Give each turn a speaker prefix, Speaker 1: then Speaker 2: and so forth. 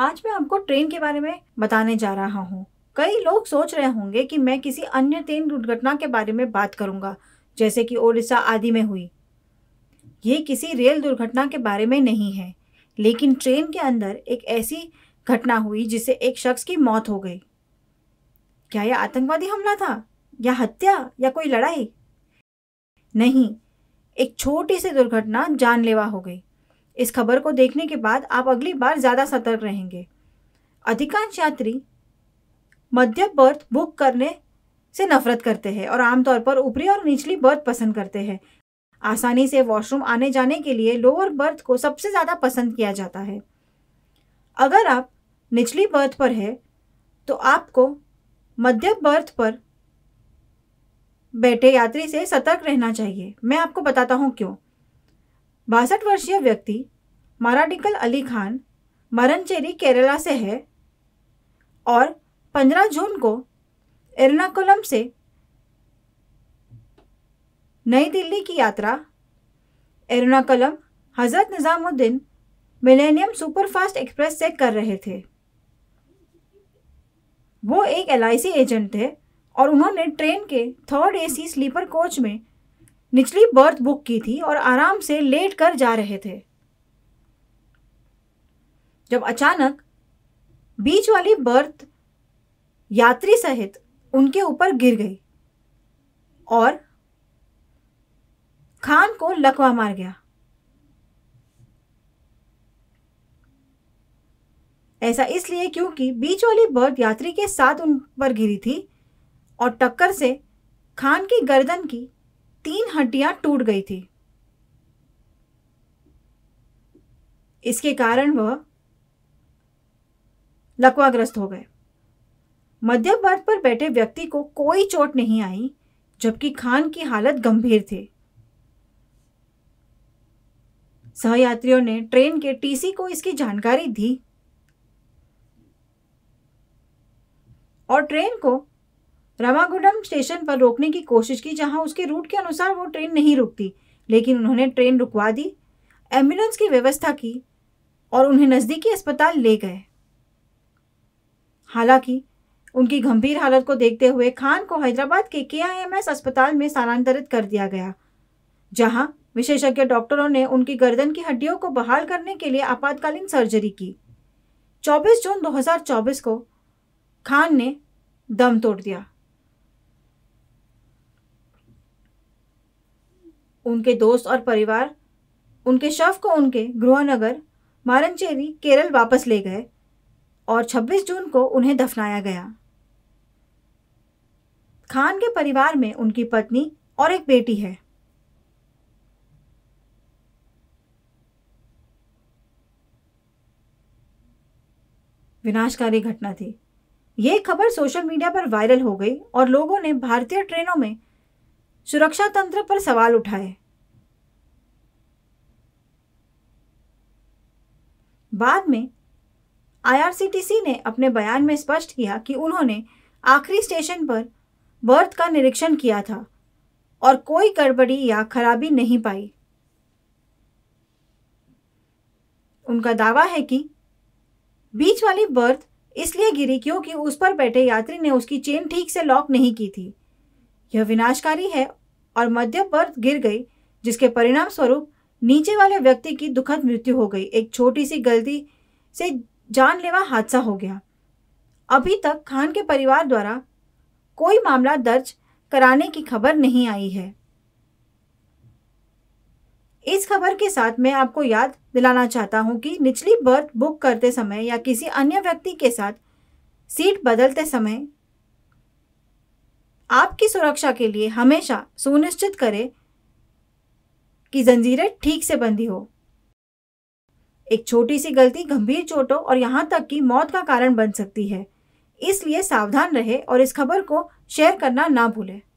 Speaker 1: आज मैं आपको ट्रेन के बारे में बताने जा रहा हूँ कई लोग सोच रहे होंगे कि मैं किसी अन्य ट्रेन दुर्घटना के बारे में बात करूंगा जैसे कि ओडिशा आदि में हुई ये किसी रेल दुर्घटना के बारे में नहीं है लेकिन ट्रेन के अंदर एक ऐसी घटना हुई जिससे एक शख्स की मौत हो गई क्या यह आतंकवादी हमला था या हत्या या कोई लड़ाई नहीं एक छोटी सी दुर्घटना जानलेवा हो गई इस खबर को देखने के बाद आप अगली बार ज़्यादा सतर्क रहेंगे अधिकांश यात्री मध्य बर्थ बुक करने से नफरत करते हैं और आमतौर पर ऊपरी और निचली बर्थ पसंद करते हैं आसानी से वॉशरूम आने जाने के लिए लोअर बर्थ को सबसे ज़्यादा पसंद किया जाता है अगर आप निचली बर्थ पर है तो आपको मध्य बर्थ पर बैठे यात्री से सतर्क रहना चाहिए मैं आपको बताता हूँ क्यों बासठ वर्षीय व्यक्ति माराडिकल अली खान मरनचेरी केरला से है और 15 जून को एर्नाकुलम से नई दिल्ली की यात्रा एर्नाकुलम हज़रत निज़ामुद्दीन मिलेनियम सुपरफास्ट एक्सप्रेस से कर रहे थे वो एक एल एजेंट थे और उन्होंने ट्रेन के थर्ड एसी स्लीपर कोच में निचली बर्थ बुक की थी और आराम से लेट कर जा रहे थे जब अचानक बीच वाली बर्थ यात्री सहित उनके ऊपर गिर गई और खान को लकवा मार गया ऐसा इसलिए क्योंकि बीच वाली बर्थ यात्री के साथ उन पर गिरी थी और टक्कर से खान की गर्दन की तीन हड्डियां टूट गई थी इसके कारण वह लकवाग्रस्त हो गए मध्य बर्थ पर बैठे व्यक्ति को कोई चोट नहीं आई जबकि खान की हालत गंभीर थी सहयात्रियों ने ट्रेन के टीसी को इसकी जानकारी दी और ट्रेन को रामागुडम स्टेशन पर रोकने की कोशिश की जहां उसके रूट के अनुसार वो ट्रेन नहीं रुकती लेकिन उन्होंने ट्रेन रुकवा दी एम्बुलेंस की व्यवस्था की और उन्हें नज़दीकी अस्पताल ले गए हालांकि उनकी गंभीर हालत को देखते हुए खान को हैदराबाद के के अस्पताल में स्थानांतरित कर दिया गया जहां विशेषज्ञ डॉक्टरों ने उनकी गर्दन की हड्डियों को बहाल करने के लिए आपातकालीन सर्जरी की 24 जून 2024 को खान ने दम तोड़ दिया उनके दोस्त और परिवार उनके शव को उनके गृहनगर मारनचेरी केरल वापस ले गए और 26 जून को उन्हें दफनाया गया खान के परिवार में उनकी पत्नी और एक बेटी है विनाशकारी घटना थी यह खबर सोशल मीडिया पर वायरल हो गई और लोगों ने भारतीय ट्रेनों में सुरक्षा तंत्र पर सवाल उठाए बाद में आईआरसीटीसी ने अपने बयान में स्पष्ट किया कि उन्होंने आखिरी स्टेशन पर बर्थ का निरीक्षण किया था और कोई गड़बड़ी या खराबी नहीं पाई उनका दावा है कि बीच वाली बर्थ इसलिए गिरी क्योंकि उस पर बैठे यात्री ने उसकी चेन ठीक से लॉक नहीं की थी यह विनाशकारी है और मध्य बर्थ गिर गई जिसके परिणाम स्वरूप नीचे वाले व्यक्ति की दुखद मृत्यु हो गई एक छोटी सी गलती से जानलेवा हादसा हो गया अभी तक खान के परिवार द्वारा कोई मामला दर्ज कराने की खबर नहीं आई है इस खबर के साथ मैं आपको याद दिलाना चाहता हूं कि निचली बर्थ बुक करते समय या किसी अन्य व्यक्ति के साथ सीट बदलते समय आपकी सुरक्षा के लिए हमेशा सुनिश्चित करें कि जंजीरें ठीक से बंधी हो एक छोटी सी गलती गंभीर चोटों और यहाँ तक कि मौत का कारण बन सकती है इसलिए सावधान रहे और इस खबर को शेयर करना ना भूलें